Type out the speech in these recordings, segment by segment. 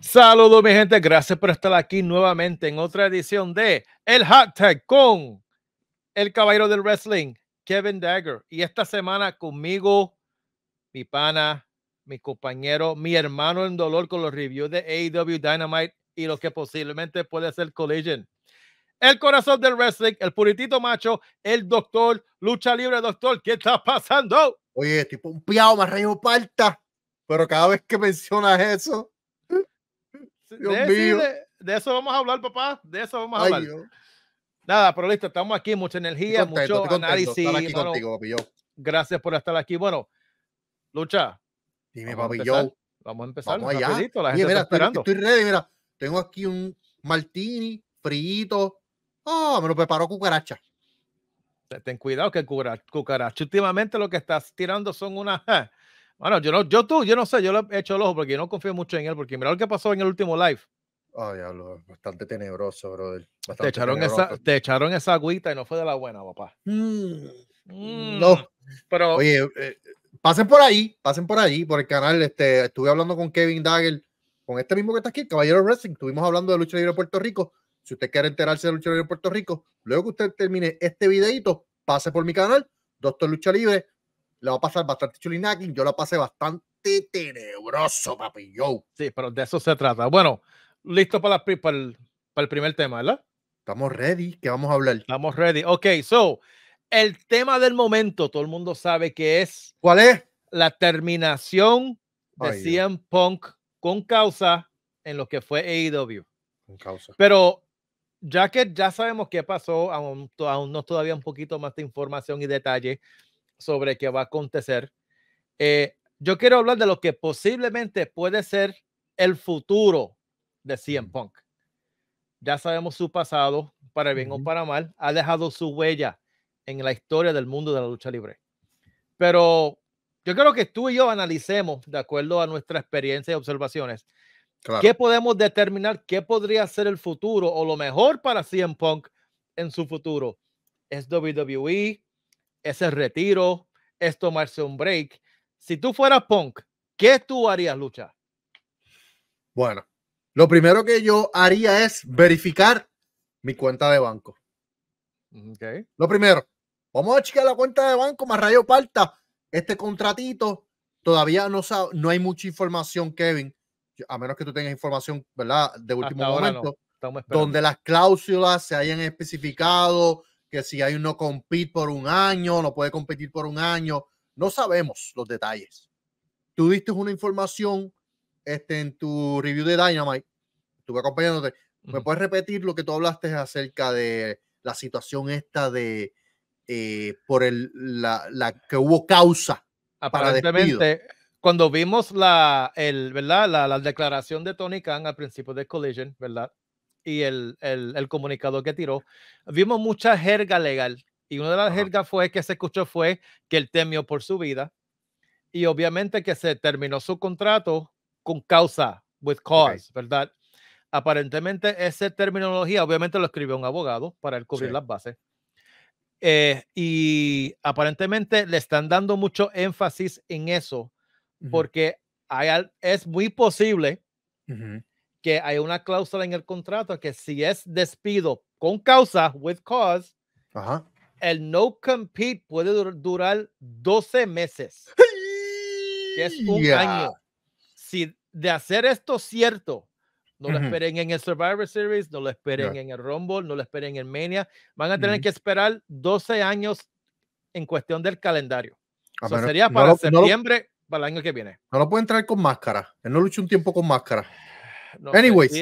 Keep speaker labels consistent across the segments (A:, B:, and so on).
A: Saludos, mi gente. Gracias por estar aquí nuevamente en otra edición de El Hashtag con el caballero del wrestling, Kevin Dagger. Y esta semana conmigo, mi pana, mi compañero, mi hermano en dolor con los reviews de AEW Dynamite y lo que posiblemente puede ser Collision. El corazón del wrestling, el puritito macho, el doctor, lucha libre, doctor. ¿Qué está pasando?
B: Oye, estoy pompeado, me rayo palta. Pero cada vez que mencionas eso,
A: de, eso vamos a hablar, papá. De eso vamos a hablar. Nada, pero listo, estamos aquí, mucha energía, mucho análisis. Gracias por estar aquí. Bueno, Lucha. Dime, papi, yo. Vamos a empezar. Vamos allá. la gente mira, está esperando. ready,
B: mira. Tengo aquí un martini, frito. oh, me lo preparó cucaracha.
A: Ten cuidado que cucaracha últimamente lo que estás tirando son unas bueno, yo no, yo tú, yo no sé, yo le he hecho el ojo porque yo no confío mucho en él, porque mira lo que pasó en el último live.
B: Oh, Ay, bastante tenebroso, brother. te, echaron Esa, te esa agüita y no fue de la buena, papá. Mm.
A: no. Mm. Pero. Oye,
B: eh, pasen por ahí, pasen por ahí, por el canal. Este, estuve hablando con Kevin Dagger, con este mismo que está aquí, Caballero Wrestling. Estuvimos hablando de lucha libre de Puerto Rico. Si usted quiere enterarse de lucha libre de Puerto Rico, luego que usted termine este videito, pase por mi canal, Doctor Lucha Libre la va a pasar bastante chulinaki, yo la pasé bastante tenebroso, papi, yo. Sí, pero
A: de eso se trata. Bueno, listo para, para, el, primer tema, ¿verdad? Estamos ready, que vamos a hablar. Estamos ready. Ok, so, el tema del momento, todo el mundo sabe que es. ¿Cuál es? La terminación de CM Punk con causa en lo que fue AEW. Con causa. Pero ya que ya sabemos qué pasó, aún, aún no todavía un poquito más de información y detalle sobre qué va a acontecer. Eh, yo quiero hablar de lo que posiblemente puede ser el futuro de CM Punk. Ya sabemos su pasado, para bien o para mal, ha dejado su huella en la historia del mundo de la lucha libre. Pero yo creo que tú y yo analicemos, de acuerdo a nuestra experiencia y observaciones, qué podemos determinar, qué podría ser el futuro o lo mejor para CM Punk en su futuro. ¿Es WWE? ese retiro, es tomarse un break. Si tú fueras punk, ¿qué tú harías, Lucha?
B: Bueno, lo primero que yo haría es verificar mi cuenta de banco. Mm, okay. Lo primero, vamos a checar la cuenta de banco, más rayo falta Este contratito todavía no, sabe, no hay mucha información, Kevin, a menos que tú tengas información, ¿verdad? De último momento, donde las cláusulas se hayan especificado, que si hay uno no compete por un año, no puede competir por un año. No sabemos los detalles. Tú diste una información este, en tu review de Dynamite, estuve acompañándote. ¿Me puedes repetir lo que tú hablaste acerca de la situación esta de eh, por el, la, la, que hubo causa? Aparentemente, cuando vimos
A: la, el, ¿verdad? La, la, declaración de Tony Khan al principio de Collision, ¿verdad? y el, el, comunicador que tiró, vimos mucha jerga legal. Y una de las jergas fue que se escuchó fue que él temió por su vida y obviamente que se terminó su contrato con causa, with cause, ¿verdad? Aparentemente esa terminología obviamente lo escribió un abogado para él cubrir las bases. Eh, y aparentemente le están dando mucho énfasis en eso, porque hay, es muy posible que hay una cláusula en el contrato que si es despido con causa, with cause, el no compete puede durar 12 meses, es un año. Si de hacer esto cierto, no lo esperen en el Survivor Series, no lo esperen en el Rumble, no lo esperen en el Mania. Van a tener que esperar 12 años en cuestión del calendario.
B: sería para septiembre,
A: para el año que viene.
B: No lo pueden traer con máscara. Él no luchó un tiempo con máscara anyways,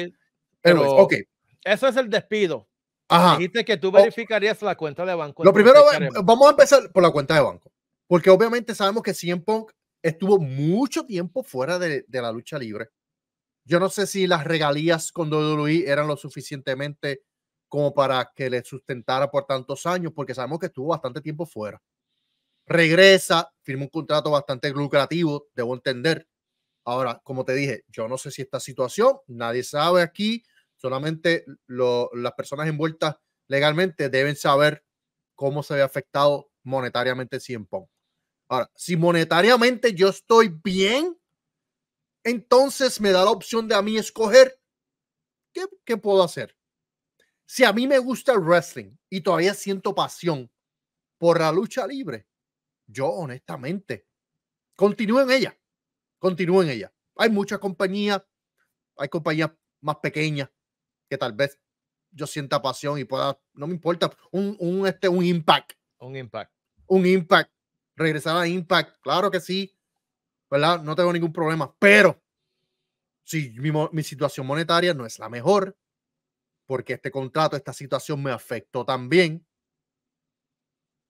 A: Eso es el despido. Ajá. Dijiste que tú verificarías la cuenta de banco. Lo primero, em,
B: vamos a empezar por la cuenta de banco. Porque obviamente sabemos que CM Punk estuvo mucho tiempo fuera de, la lucha libre. Yo no sé si las regalías con WWE eran lo suficientemente como para que le sustentara por tantos años, porque sabemos que estuvo bastante tiempo fuera. Regresa, firma un contrato bastante lucrativo, debo entender. Ahora, como te dije, yo no sé si esta situación, nadie sabe aquí, solamente las personas envueltas legalmente deben saber cómo se ve afectado monetariamente Cien Pong. Ahora, si monetariamente yo estoy bien, entonces me da la opción de a mí escoger qué, qué puedo hacer. Si a mí me gusta el wrestling y todavía siento pasión por la lucha libre, yo honestamente continúo en ella continúen ella Hay muchas compañías, hay compañías más pequeñas que tal vez yo sienta pasión y pueda, no me importa, un, un, este, un impact. Un impact. Un impact. Regresar a impact, claro que sí, ¿verdad? No tengo ningún problema, pero si mi, mi situación monetaria no es la mejor, porque este contrato, esta situación me afectó también,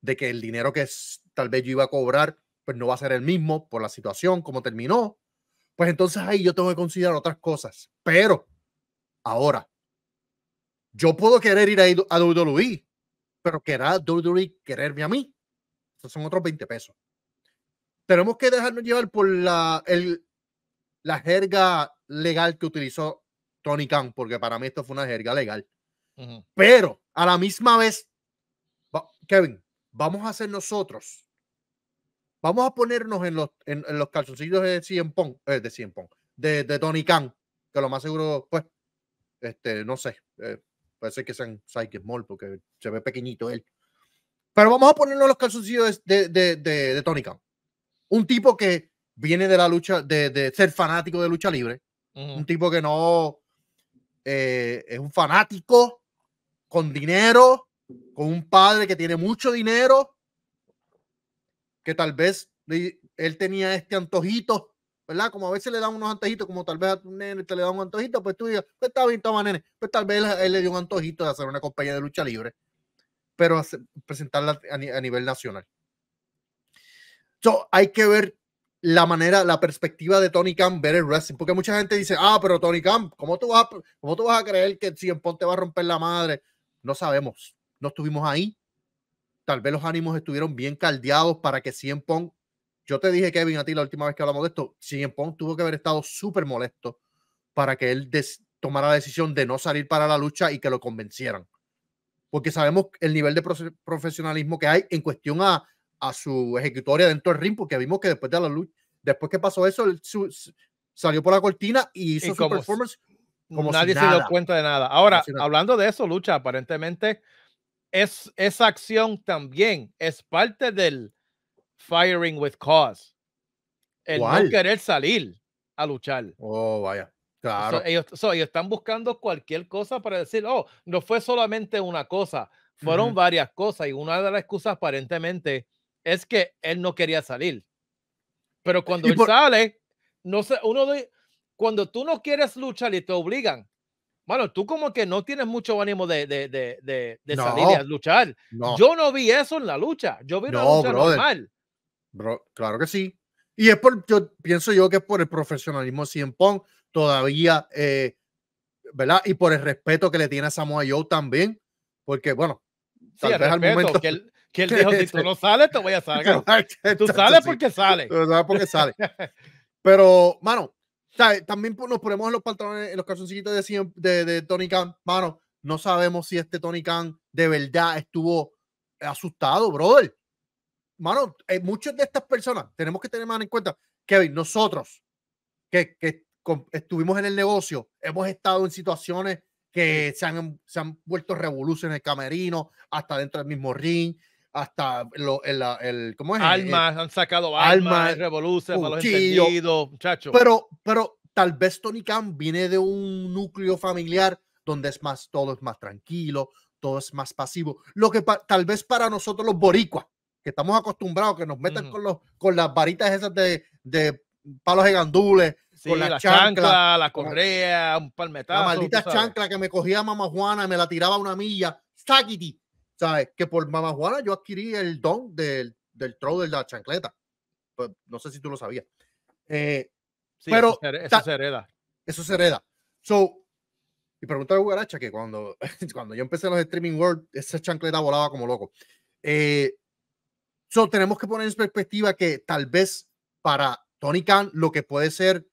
B: de que el dinero que tal vez yo iba a cobrar pues no va a ser el mismo por la situación, como terminó. Pues entonces ahí yo tengo que considerar otras cosas. Pero ahora, yo puedo querer ir a, a WWE, pero querrá WWE quererme a mí. son otros 20 pesos. Tenemos que dejarnos llevar por la, el, la jerga legal que utilizó Tony Khan, porque para mí esto fue una jerga legal. Pero a la misma vez, Kevin, vamos a ser nosotros Vamos a ponernos en los, en, los calzoncillos de Cien Pong, eh, de de, Tony Khan, que lo más seguro, pues, este, no sé, eh, parece que sean Psyche Small porque se ve pequeñito él. Pero vamos a ponernos los calzoncillos de, de, de, Tony Khan. Un tipo que viene de la lucha, de, ser fanático de lucha libre. Un tipo que no eh, es un fanático con dinero, con un padre que tiene mucho dinero, que tal vez él tenía este antojito, ¿verdad? Como a veces le dan unos antojitos, como tal vez a tu nene te le dan un antojito, pues tú digas, pues está bien, toma nene, pues tal vez él, le dio un antojito de hacer una compañía de lucha libre, pero presentarla a, nivel nacional. So, hay que ver la manera, la perspectiva de Tony Khan ver el wrestling, porque mucha gente dice, ah, pero Tony Khan, ¿cómo tú vas a, tú vas a creer que si en Ponte va a romper la madre? No sabemos, no estuvimos ahí, Tal vez los ánimos estuvieron bien caldeados para que Cien Pong. Yo te dije, Kevin, a ti la última vez que hablamos de esto, Cien Pong tuvo que haber estado súper molesto para que él tomara la decisión de no salir para la lucha y que lo convencieran. Porque sabemos el nivel de profesionalismo que hay en cuestión a, a su ejecutoria dentro del ring, porque vimos que después de la lucha, después que pasó eso, salió por la cortina y hizo su performance como nadie se dio
A: cuenta de nada. Ahora, hablando de eso, lucha, aparentemente es, esa acción también es parte del firing with cause. El no querer salir a luchar. Oh, vaya. Claro. ellos, están buscando cualquier cosa para decir, oh, no fue solamente una cosa, fueron varias cosas. Y una de las excusas aparentemente es que él no quería salir. Pero eh, cuando él sale, no sé, uno de, cuando tú no quieres luchar y te obligan, bueno, tú como que no tienes mucho ánimo de, de, de, de, a luchar. Yo no vi eso en la lucha. Yo vi no, una lucha normal.
B: claro que sí. Y es por, yo pienso yo que es por el profesionalismo en Pong todavía, eh, ¿verdad? Y por el respeto que le tiene a Samoa Joe también, porque bueno, tal sí, vez al momento que él, que él dijo, si tú no
A: sales, te voy a sacar.
B: tú sales porque sale. Tú sales porque sales. Pero, mano, también nos ponemos en los pantalones, en los calzoncillitos de, de, Tony Khan. Mano, no sabemos si este Tony Khan de verdad estuvo asustado, brother. Mano, muchos eh, muchas de estas personas tenemos que tener más en cuenta. Kevin, nosotros que, que estuvimos en el negocio, hemos estado en situaciones que se han, se han vuelto revoluciones en el camerino, hasta dentro del mismo ring hasta lo, el, el, ¿cómo es? Almas,
A: han sacado almas, revoluciones muchachos. Pero,
B: pero tal vez Tony Khan viene de un núcleo familiar donde es más, todo es más tranquilo, todo es más pasivo. Lo que tal vez para nosotros los boricuas, que estamos acostumbrados, que nos metan con, los, con las varitas esas de, de palos de gandules, con la chancla, la
A: correa, un palmetazo. La maldita chancla
B: que me cogía mamá Juana y me la tiraba una milla. Sáquiti, que por mamá Juana yo adquirí el don del, del throw de la chancleta. Pues, no sé si tú lo sabías. Eh, pero eso, se, hereda. Eso se hereda. So, y pregunta a Ugaracha que cuando, cuando yo empecé los Streaming World, esa chancleta volaba como loco. Eh, tenemos que poner en perspectiva que tal vez para Tony Khan lo que puede ser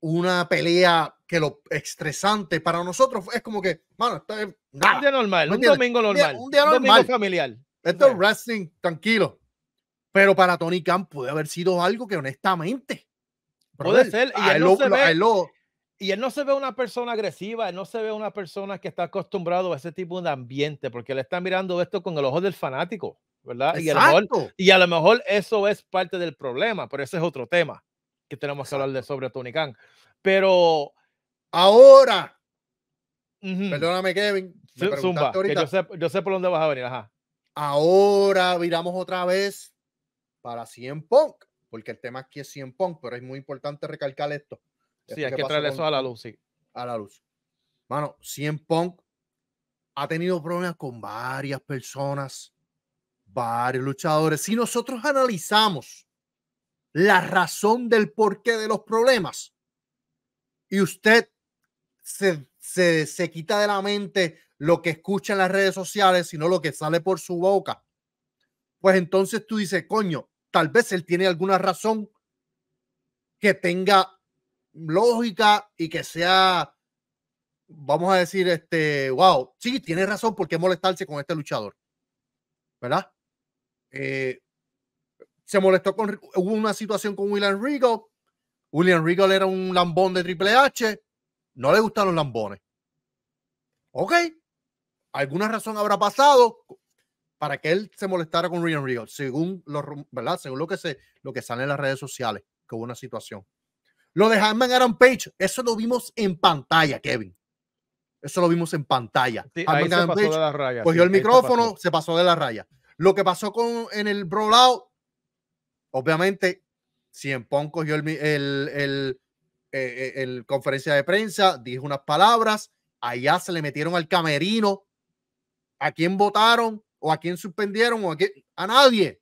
B: una pelea que lo estresante para nosotros es como que, mano, Un día normal, un domingo normal. Un día, normal. Domingo familiar. Esto es wrestling, tranquilo. Pero para Tony Khan puede haber sido algo que honestamente. Puede ser. Y él, no
A: se ve, una persona agresiva, él no se ve una persona que está acostumbrado a ese tipo de ambiente, porque le está mirando esto con el ojo del fanático, ¿verdad? Y a, lo mejor, y a lo mejor eso es parte del problema, pero ese es otro tema que tenemos que hablar de sobre Tony Khan. Pero.
B: Ahora. Perdóname, Kevin. que yo, sé, yo sé por dónde vas a venir. Ahora viramos otra vez para 100 Punk, porque el tema aquí es 100 Punk, pero es muy importante recalcar esto. Sí, hay que traer eso a la luz, sí. A la luz. Mano, 100 Punk ha tenido problemas con varias personas, varios luchadores. Si nosotros analizamos la razón del porqué de los problemas y usted se, se, quita de la mente lo que escucha en las redes sociales, sino lo que sale por su boca, pues entonces tú dices, coño, tal vez él tiene alguna razón que tenga lógica y que sea, vamos a decir, este, wow, sí, tiene razón por qué molestarse con este luchador, ¿verdad? Eh, se molestó con hubo una situación con William Regal. William Regal era un lambón de Triple H. No le gustan los lambones. Ok. Alguna razón habrá pasado para que él se molestara con William Regal, según, los, ¿verdad? según lo, que se, lo que sale en las redes sociales, que hubo una situación. Lo de era Aaron Page, eso lo vimos en pantalla, Kevin. Eso lo vimos en pantalla. ahí cogió el micrófono, se pasó de la raya. Lo que pasó con, en el Brawl Obviamente, en Pong cogió el, el, eh, eh, el, conferencia de prensa, dijo unas palabras, allá se le metieron al camerino. ¿A quién votaron? ¿O a quién suspendieron? ¿O a, a nadie?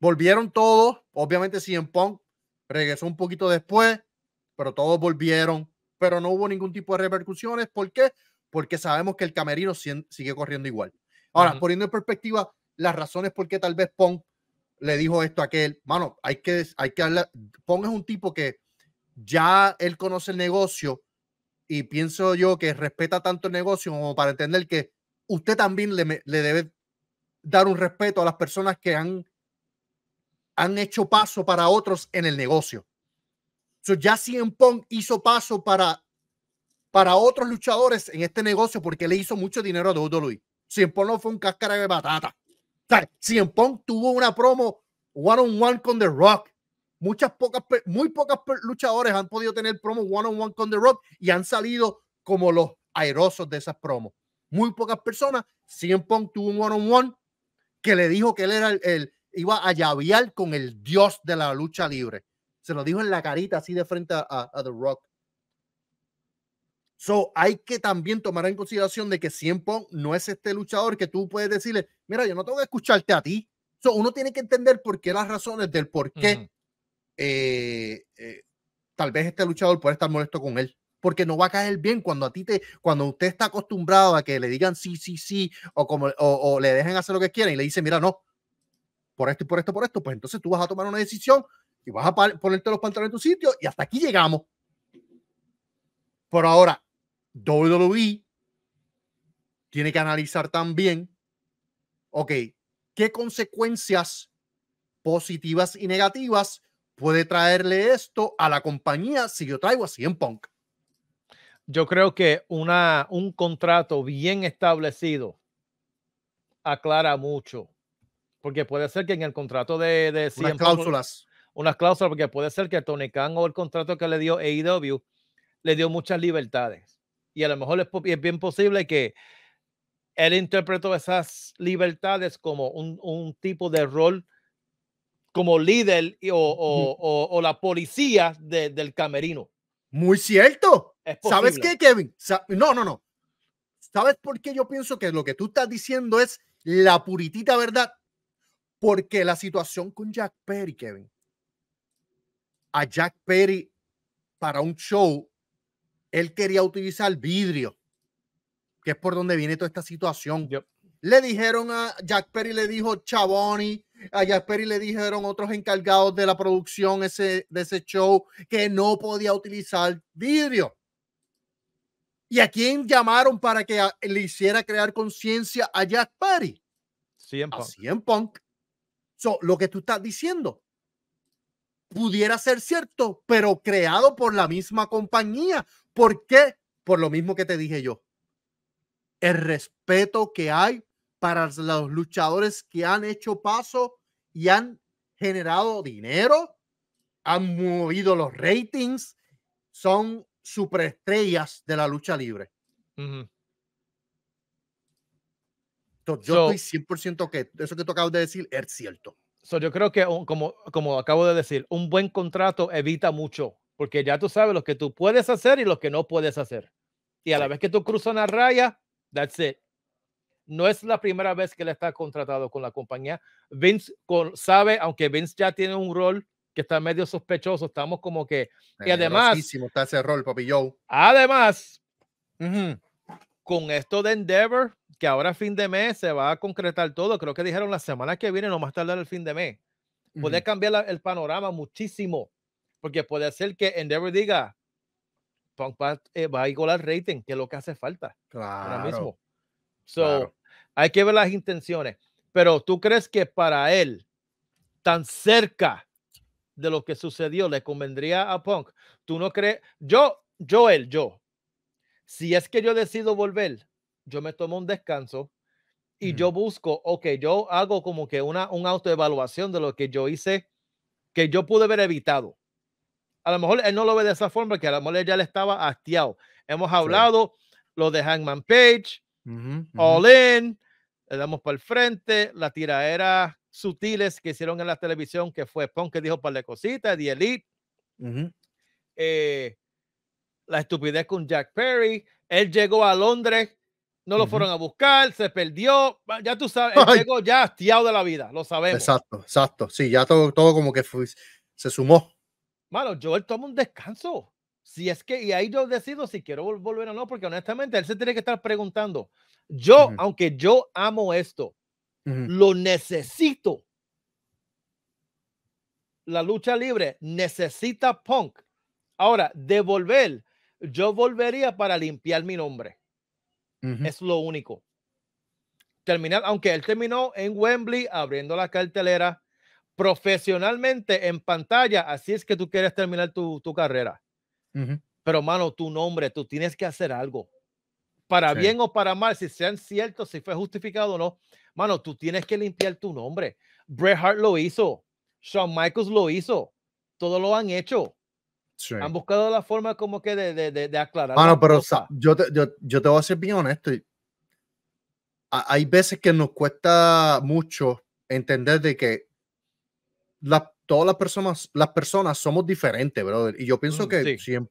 B: Volvieron todos. Obviamente, Cien Pong regresó un poquito después, pero todos volvieron. Pero no hubo ningún tipo de repercusiones. ¿Por qué? Porque sabemos que el camerino sigue corriendo igual. Ahora, poniendo en perspectiva las razones por qué tal vez Pong le dijo esto a aquel, mano, hay que, hay que es un tipo que ya él conoce el negocio y pienso yo que respeta tanto el negocio como para entender que usted también le, debe dar un respeto a las personas que han, han hecho paso para otros en el negocio. So, ya Cien hizo paso para, para otros luchadores en este negocio porque le hizo mucho dinero a Luis. Luis Pong no fue un cáscara de batata. CM Punk tuvo una promo one on one con The Rock. Muchas pocas, muy pocas luchadores han podido tener promo one on one con The Rock y han salido como los aerosos de esas promos. Muy pocas personas. CM tuvo un one on one que le dijo que él era el, iba a llavear con el dios de la lucha libre. Se lo dijo en la carita así de frente a The Rock. So, hay que también tomar en consideración de que siempre no es este luchador que tú puedes decirle, mira, yo no tengo que escucharte a ti. uno tiene que entender por qué las razones del por qué eh, eh, tal vez este luchador puede estar molesto con él. Porque no va a caer bien cuando a ti te, cuando usted está acostumbrado a que le digan sí, sí, sí, o como, o, le dejen hacer lo que quieran y le dicen, mira, no, por esto y por esto, por esto, pues entonces tú vas a tomar una decisión y vas a ponerte los pantalones en tu sitio y hasta aquí llegamos. Por ahora, WWE tiene que analizar también, ok, qué consecuencias positivas y negativas puede traerle esto a la compañía si yo traigo a Cien Punk. Yo creo que una, un contrato bien establecido
A: aclara mucho, porque puede ser que en el contrato de, de cláusulas. unas cláusulas, porque puede ser que Tony Khan o el contrato que le dio AEW le dio muchas libertades y a lo mejor es, bien posible que él interpretó esas libertades como un, tipo de rol como líder o, la policía del camerino.
B: Muy cierto. ¿Sabes qué, Kevin? No, no, no. ¿Sabes por qué yo pienso que lo que tú estás diciendo es la puritita verdad? Porque la situación con Jack Perry, Kevin. A Jack Perry para un show él quería utilizar vidrio, que es por donde viene toda esta situación. Le dijeron a Jack Perry, le dijo Chaboni, a Jack Perry le dijeron otros encargados de la producción ese, de ese show que no podía utilizar vidrio. ¿Y a quién llamaron para que le hiciera crear conciencia a Jack Perry? CM Punk. A Punk. lo que tú estás diciendo pudiera ser cierto, pero creado por la misma compañía, ¿Por qué? Por lo mismo que te dije yo. El respeto que hay para los luchadores que han hecho paso y han generado dinero, han movido los ratings, son superestrellas de la lucha libre. yo estoy 100% que eso que tú acabas de decir es cierto. yo creo que, como,
A: como acabo de decir, un buen contrato evita mucho porque ya tú sabes lo que tú puedes hacer y lo que no puedes hacer. Y a la vez que tú cruzas una raya, that's it. No es la primera vez que él está contratado con la compañía. Vince con, sabe, aunque Vince ya tiene un rol que está medio sospechoso, estamos como que... Y además...
B: Está ese rol, papi Joe.
A: Además, con esto de Endeavor, que ahora fin de mes se va a concretar todo, creo que dijeron la semana que viene, no más tardar el fin de mes. Puede cambiar el panorama muchísimo porque puede ser que Endeavor diga, Punk eh, va, a igualar rating, que es lo que hace falta claro, mismo. So, hay que ver las intenciones, pero tú crees que para él, tan cerca de lo que sucedió, le convendría a Punk. Tú no crees, yo, Joel, yo, si es que yo decido volver, yo me tomo un descanso y yo busco, ok, yo hago como que una un autoevaluación de lo que yo hice, que yo pude haber evitado a lo mejor él no lo ve de esa forma, que a lo mejor él ya le estaba hastiado. Hemos hablado lo de Hangman Page, All In, le damos para el frente, la tiraera sutiles que hicieron en la televisión, que fue Punk que dijo para de cositas, The Elite, eh, la estupidez con Jack Perry, él llegó a Londres, no lo fueron a buscar, se perdió, ya tú sabes, él llegó ya hastiado de la vida, lo sabemos. Exacto,
B: exacto, sí, ya todo, todo como que se sumó.
A: Mano, él toma un descanso. Si es que, y ahí yo decido si quiero volver o no, porque honestamente él se tiene que estar preguntando. Yo, aunque yo amo esto, lo necesito. La lucha libre necesita punk. Ahora, devolver yo volvería para limpiar mi nombre. Es lo único. Terminar, aunque él terminó en Wembley abriendo la cartelera, profesionalmente en pantalla, así es que tú quieres terminar tu, carrera. Pero, mano, tu nombre, tú tienes que hacer algo. Para bien o para mal, si sean ciertos, si fue justificado o no, mano, tú tienes que limpiar tu nombre. Bret Hart lo hizo, Shawn Michaels lo hizo, todos lo han hecho. Han buscado la forma como que de, de, de, de aclarar. Mano, pero
B: yo te, yo, yo te voy a ser bien honesto. Hay veces que nos cuesta mucho entender de que la, todas las personas, las somos diferentes, brother. Y yo pienso mm, que sí. CM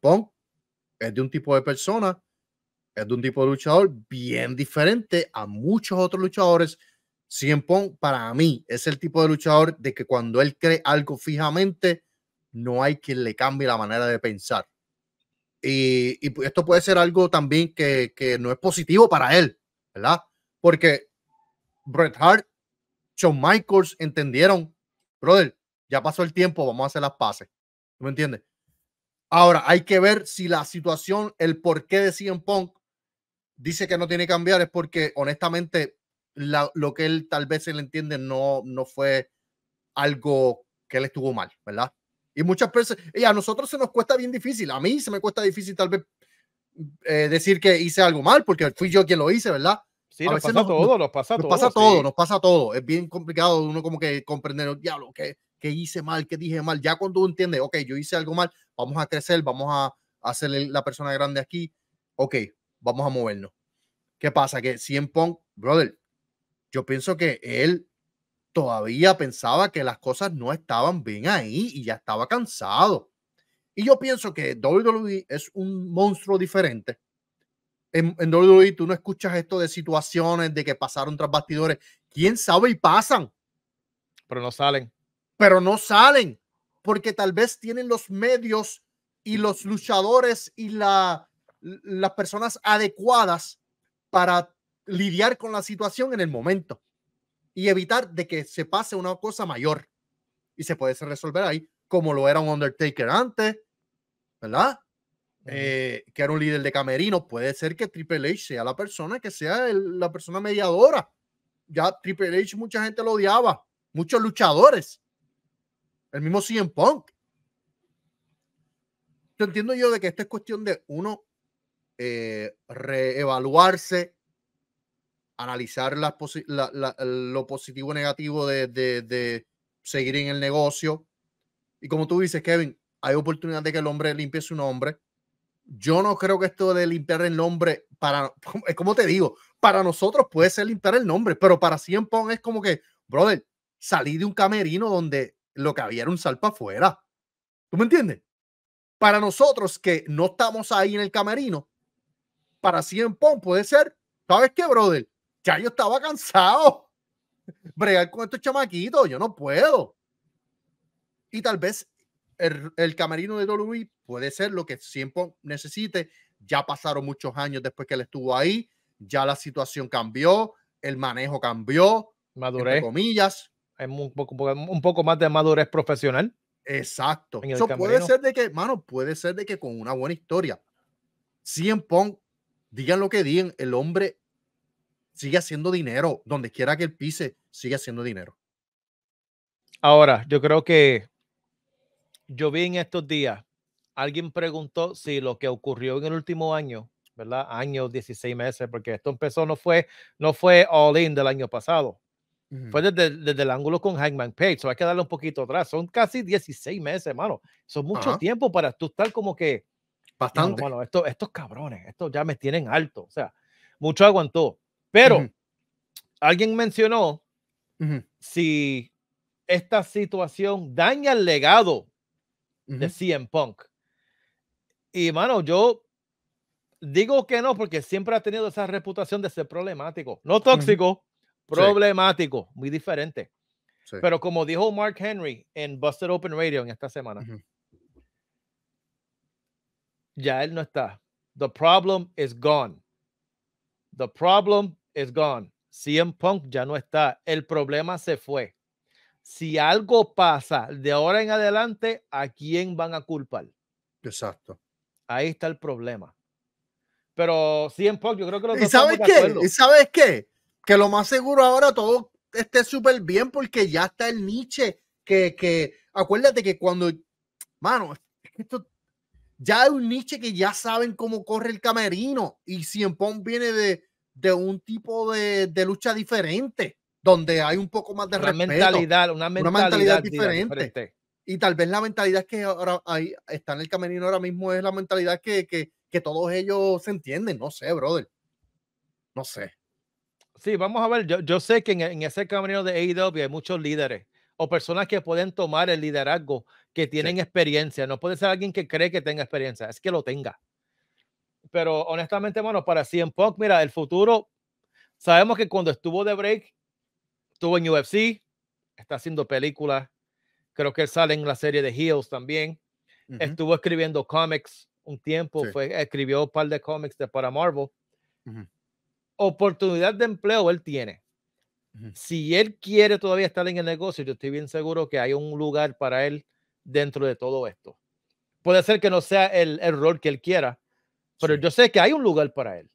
B: es de un tipo de persona, es de un tipo de luchador bien diferente a muchos otros luchadores. CM Punk para mí es el tipo de luchador de que cuando él cree algo fijamente, no hay quien le cambie la manera de pensar. Y, esto puede ser algo también que, que, no es positivo para él, ¿verdad? Porque Bret Hart, Shawn Michaels entendieron, brother, ya pasó el tiempo, vamos a hacer las pases. ¿Me entiendes? Ahora, hay que ver si la situación, el por qué de CM Punk dice que no tiene que cambiar, es porque honestamente lo que él tal vez se le entiende no, no fue algo que le estuvo mal, ¿verdad? Y muchas veces, y a nosotros se nos cuesta bien difícil, a mí se me cuesta difícil tal vez eh, decir que hice algo mal, porque fui yo quien lo hice, ¿verdad? Sí, nos pasa todo, nos, pasa todo. Nos pasa todo, nos pasa todo. Es bien complicado uno como que comprender, diablo, que qué hice mal, qué dije mal. Ya cuando tú entiendes, ok, yo hice algo mal, vamos a crecer, vamos a hacerle la persona grande aquí, ok, vamos a movernos. ¿Qué pasa? Que 100 brother, yo pienso que él todavía pensaba que las cosas no estaban bien ahí y ya estaba cansado. Y yo pienso que WWE es un monstruo diferente. En, en WWE tú no escuchas esto de situaciones de que pasaron tras bastidores. ¿Quién sabe y pasan? Pero no salen pero no salen porque tal vez tienen los medios y los luchadores y la, las personas adecuadas para lidiar con la situación en el momento y evitar de que se pase una cosa mayor y se puede resolver ahí como lo era un Undertaker antes, ¿verdad? Eh, que era un líder de camerino, puede ser que Triple H sea la persona que sea la persona mediadora. Ya Triple H mucha gente lo odiaba, muchos luchadores el mismo CM Punk. Yo entiendo yo de que esta es cuestión de uno eh, reevaluarse, analizar lo positivo o negativo de, de, seguir en el negocio. Y como tú dices, Kevin, hay oportunidad de que el hombre limpie su nombre. Yo no creo que esto de limpiar el nombre, para, es como te digo, para nosotros puede ser limpiar el nombre, pero para Cien Pong es como que, brother, salí de un camerino donde lo que había era un salpa afuera. ¿Tú me entiendes? Para nosotros que no estamos ahí en el camerino, para Cien Pong puede ser, ¿sabes qué, brother? Ya yo estaba cansado. Bregar con estos chamaquitos, yo no puedo. Y tal vez el, camerino de Dolby puede ser lo que siempre necesite. Ya pasaron muchos años después que él estuvo ahí, ya la situación cambió, el manejo cambió, madurez. Entre comillas, un poco, más de madurez profesional. Exacto. Eso puede ser de que, mano, puede ser de que con una buena historia, Cien Pong, digan lo que digan, el hombre sigue haciendo dinero, donde quiera que él pise, sigue haciendo dinero.
A: Ahora, yo creo que yo vi en estos días, alguien preguntó si lo que ocurrió en el último año, ¿verdad? Año 16 meses, porque esto empezó, no fue, no fue all in del año pasado. Fue desde, el ángulo con Hangman Page, hay que darle un poquito atrás. Son casi 16 meses, hermano. Son mucho tiempo para tú estar como que. Bastante. Bueno, estos, estos cabrones, estos ya me tienen alto. O sea, mucho aguantó. Pero alguien mencionó si esta situación daña el legado de CM Punk. Y, mano, yo digo que no, porque siempre ha tenido esa reputación de ser problemático, no tóxico, problemático, muy diferente. Pero como dijo Mark Henry en Busted Open Radio en esta semana, ya él no está. The problem is gone. The problem is gone. CM Punk ya no está. El problema se fue. Si algo pasa de ahora en adelante, ¿a quién van a culpar? Exacto. Ahí está el problema. Pero CM Punk, yo creo que lo ¿Y sabes qué? ¿Y
B: sabes qué? que lo más seguro ahora todo esté súper bien porque ya está el niche Que, acuérdate que cuando, mano, esto ya es un niche que ya saben cómo corre el camerino y Cien Pong viene de, un tipo de, lucha diferente, donde hay un poco más de una mentalidad, una mentalidad, diferente. Y tal vez la mentalidad que ahora hay, está en el camerino ahora mismo es la mentalidad que, que todos ellos se entienden. No sé, brother. No sé. Sí, vamos a ver. Yo,
A: yo sé que en, en ese camino de AEW hay muchos líderes o personas que pueden tomar el liderazgo, que tienen experiencia. No puede ser alguien que cree que tenga experiencia, es que lo tenga. Pero honestamente, bueno, para CM Punk, mira, el futuro, sabemos que cuando estuvo de break, estuvo en UFC, está haciendo películas, creo que él sale en la serie de Heels también, estuvo escribiendo cómics un tiempo, fue, escribió un par de cómics de, para Marvel oportunidad de empleo él tiene. Si él quiere todavía estar en el negocio, yo estoy bien seguro que hay un lugar para él dentro de todo esto. Puede ser que no sea el, el rol que él quiera, pero yo sé que hay un lugar para él.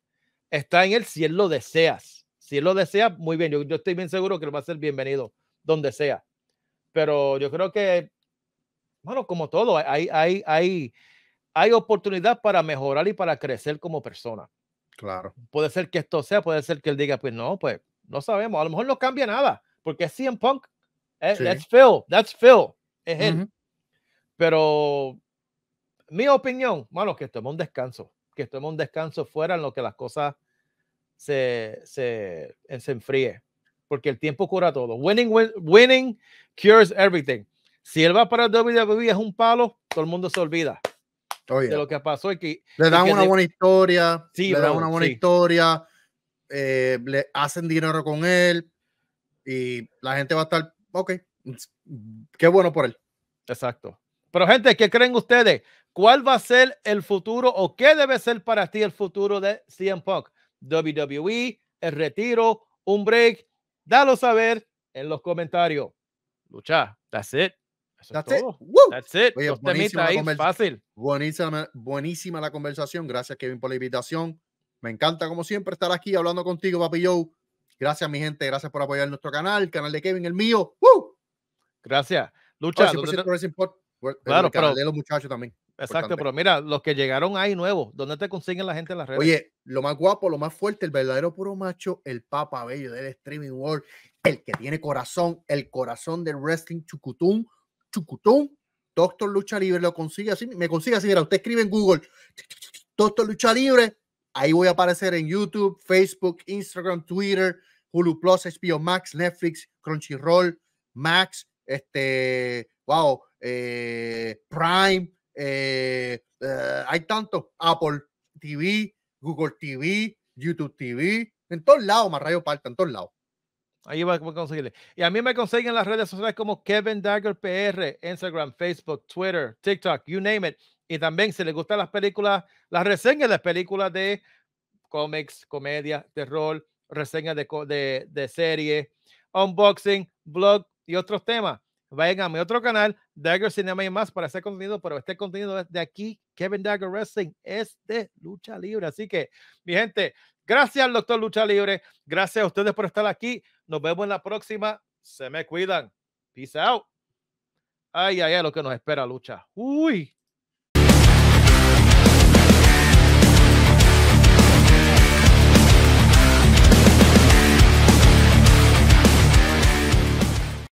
A: Está en él si él lo deseas. Si él lo desea, muy bien. Yo, yo estoy bien seguro que lo va a ser bienvenido donde sea. Pero yo creo que, bueno, como todo, hay, hay, hay, hay oportunidad para mejorar y para crecer como persona. Claro. Puede ser que esto sea, puede ser que él diga, pues no, pues no sabemos. A lo mejor no cambia nada, porque es CM Punk. Eh, that's Phil, that's Phil. Es él. Pero mi opinión, bueno que estemos un descanso. Que estemos un descanso fuera en lo que las cosas se, se, enfríe. Porque el tiempo cura todo. Winning, winning cures everything. Si él va para el WWE es un palo, todo el mundo se olvida de lo que pasó. aquí le dan una buena
B: historia, sí, le dan una buena historia, eh, le hacen dinero con él y la gente va a estar, ok, qué bueno por él.
A: Exacto. Pero gente, ¿qué creen ustedes? ¿Cuál va a ser el futuro o qué debe ser para ti el futuro de CM Punk? WWE, el retiro, un break.
B: Dalo saber en los comentarios. Lucha, that's it. That's It. That's it. buenísima, la Buenísima, la conversación. Gracias, Kevin, por la invitación. Me encanta, como siempre, estar aquí hablando contigo, papi Joe. Gracias, mi gente. Gracias por apoyar nuestro canal, el canal de Kevin, el mío.
A: Gracias. Lucha. Claro,
B: Claro, el pero... de los muchachos
A: también. Exacto, pero mira, los que llegaron ahí nuevos, ¿dónde te consiguen la gente en las redes? Oye,
B: lo más guapo, lo más fuerte, el verdadero puro macho, el papa bello del streaming world, el que tiene corazón, el corazón del wrestling chucutún, chucutón, Doctor Lucha Libre, lo consigue así, me consigue así, mira, usted escribe en Google, Doctor Lucha Libre, ahí voy a aparecer en YouTube, Facebook, Instagram, Twitter, Hulu Plus, HBO Max, Netflix, Crunchyroll, Max, este, wow, eh, Prime, eh, eh, hay tanto, Apple TV, Google TV, YouTube TV, en todos lados, más rayos parta, en todos lados.
A: Ahí va a conseguirle. Y a mí me consiguen las redes sociales como Kevin Dagger PR, Instagram, Facebook, Twitter, TikTok, you name it. Y también, si les gustan las películas, las reseñas de películas de cómics, comedia, terror, reseñas de, de, de series, unboxing, blog y otros temas, vayan a mi otro canal, Dagger Cinema y más, para hacer contenido. Pero este contenido es de aquí, Kevin Dagger Wrestling, es de lucha libre. Así que, mi gente, gracias al doctor Lucha Libre. Gracias a ustedes por estar aquí. Nos vemos en la próxima. Se me cuidan. Peace out. Ay, ay, ay, lo que nos espera, lucha. Uy.